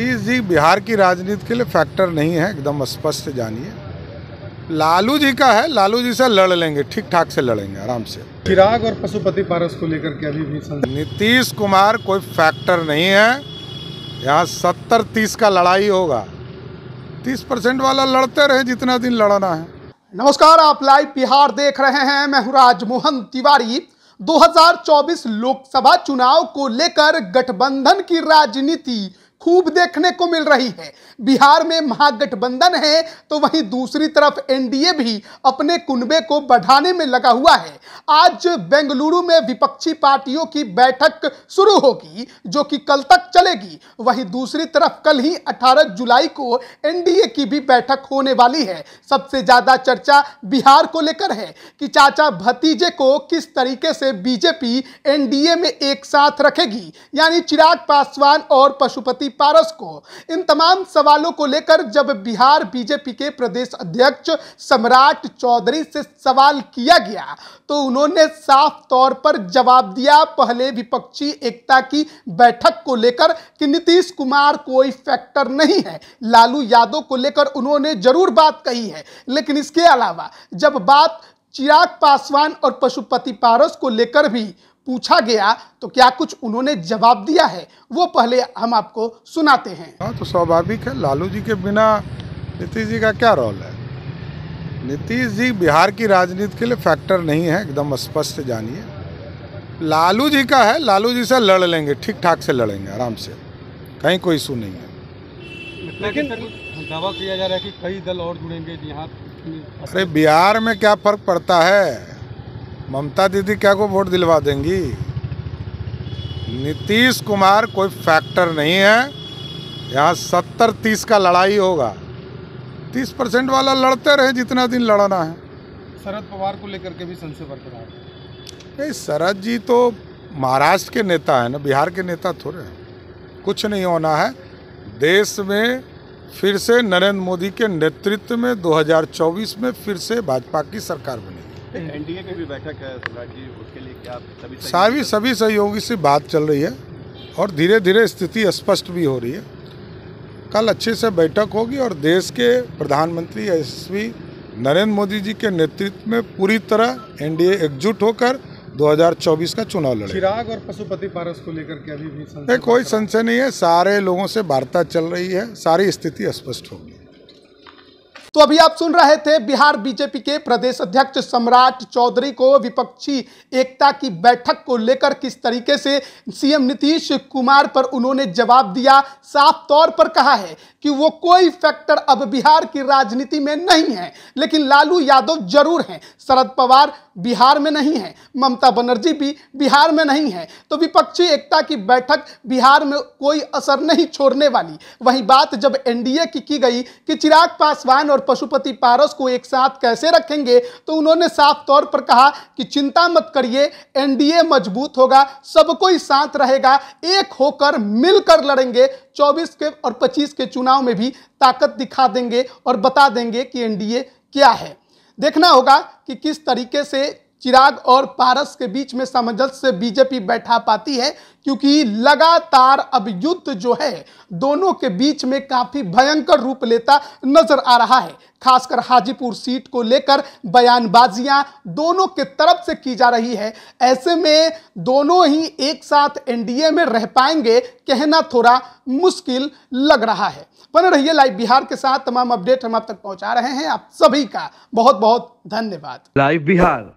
नीतीश जी बिहार की राजनीति के लिए फैक्टर नहीं है एकदम स्पष्ट जानिए लालू जी का है लालू जी से लड़ लेंगे ठीक ठाक से लड़ेंगे आराम से चिराग और पशुपति पारस को लेकर के अभी भी नीतीश कुमार कोई फैक्टर नहीं है यहाँ सत्तर तीस का लड़ाई होगा तीस परसेंट वाला लड़ते रहे जितना दिन लड़ना है नमस्कार आप लाइव बिहार देख रहे हैं मैं हूँ राजमोहन तिवारी 2024 लोकसभा चुनाव को लेकर गठबंधन की राजनीति खूब देखने को मिल रही है बिहार में महागठबंधन है तो वहीं दूसरी तरफ एनडीए भी अपने कुनबे को बढ़ाने में लगा हुआ है आज बेंगलुरु में विपक्षी पार्टियों की बैठक शुरू होगी जो कि कल तक चलेगी वहीं दूसरी तरफ कल ही 18 जुलाई को एनडीए की भी बैठक होने वाली है सबसे ज्यादा चर्चा बिहार को लेकर है कि चाचा भतीजे को किस तरीके से बीजेपी एनडीए में एक साथ रखेगी यानी चिराग पासवान और पशुपति सी पारस को इन तमाम सवालों को लेकर जब बिहार बीजेपी के प्रदेश अध्यक्ष सम्राट चौधरी से सवाल किया गया तो उन्होंने साफ तौर पर जवाब दिया पहले विपक्षी एकता की बैठक को लेकर कि नीतीश कुमार कोई फैक्टर नहीं है लालू यादव को लेकर उन्होंने जरूर बात कही है लेकिन इसके अलावा जब बात चिराग पासवान और पशुपति पारस को लेकर भी पूछा गया तो क्या कुछ उन्होंने जवाब दिया है वो पहले हम आपको सुनाते हैं हाँ तो स्वाभाविक है लालू जी के बिना नीतीश जी का क्या रोल है नीतीश जी बिहार की राजनीति के लिए फैक्टर नहीं है एकदम स्पष्ट जानिए लालू जी का है लालू जी से लड़ लेंगे ठीक ठाक से लड़ेंगे आराम से कहीं कोई इशू नहीं है लेकिन दावा किया जा रहा है कि कई दल और जुड़ेंगे यहाँ अरे बिहार में क्या फर्क पड़ता है ममता दीदी क्या को वोट दिलवा देंगी नीतीश कुमार कोई फैक्टर नहीं है यहाँ सत्तर तीस का लड़ाई होगा तीस परसेंट वाला लड़ते रहे जितना दिन लड़ना है शरद पवार को लेकर के भी संशय बरकरार नहीं शरद जी तो महाराष्ट्र के नेता है ना बिहार के नेता थोड़े हैं कुछ नहीं होना है देश में फिर से नरेंद्र मोदी के नेतृत्व में 2024 में फिर से भाजपा की सरकार बनी एनडीए की भी बैठक है सम्राट जी उसके लिए क्या सभी सभी सभी सहयोगी से बात चल रही है और धीरे धीरे स्थिति स्पष्ट भी हो रही है कल अच्छे से बैठक होगी और देश के प्रधानमंत्री यशस्वी नरेंद्र मोदी जी के नेतृत्व में पूरी तरह एनडीए एकजुट होकर 2024 का चुनाव लड़े चिराग और पशुपति पारस को लेकर के अभी भी कोई संशय नहीं है सारे लोगों से वार्ता चल रही है सारी स्थिति स्पष्ट होगी तो अभी आप सुन रहे थे बिहार बीजेपी के प्रदेश अध्यक्ष सम्राट चौधरी को विपक्षी एकता की बैठक को लेकर किस तरीके से सीएम नीतीश कुमार पर उन्होंने जवाब दिया साफ तौर पर कहा है कि वो कोई फैक्टर अब बिहार की राजनीति में नहीं है लेकिन लालू यादव जरूर हैं शरद पवार बिहार में नहीं है ममता बनर्जी भी बिहार में नहीं है तो विपक्षी एकता की बैठक बिहार में कोई असर नहीं छोड़ने वाली वही बात जब एनडीए की की गई कि चिराग पासवान और और पशुपति पारस को एक साथ कैसे रखेंगे तो उन्होंने साफ तौर पर कहा कि चिंता मत करिए एनडीए मजबूत होगा सब कोई साथ रहेगा एक होकर मिलकर लड़ेंगे 24 के और 25 के चुनाव में भी ताकत दिखा देंगे और बता देंगे कि एनडीए क्या है देखना होगा कि किस तरीके से चिराग और पारस के बीच में सामंजस्य से बीजेपी बैठा पाती है क्योंकि लगातार अब युद्ध जो है दोनों के बीच में काफी भयंकर रूप लेता नजर आ रहा है खासकर हाजीपुर सीट को लेकर बयानबाजियां दोनों के तरफ से की जा रही है ऐसे में दोनों ही एक साथ एनडीए में रह पाएंगे कहना थोड़ा मुश्किल लग रहा है बन रहिए लाइव बिहार के साथ तमाम अपडेट हम आप तक पहुंचा रहे हैं आप सभी का बहुत बहुत धन्यवाद लाइव बिहार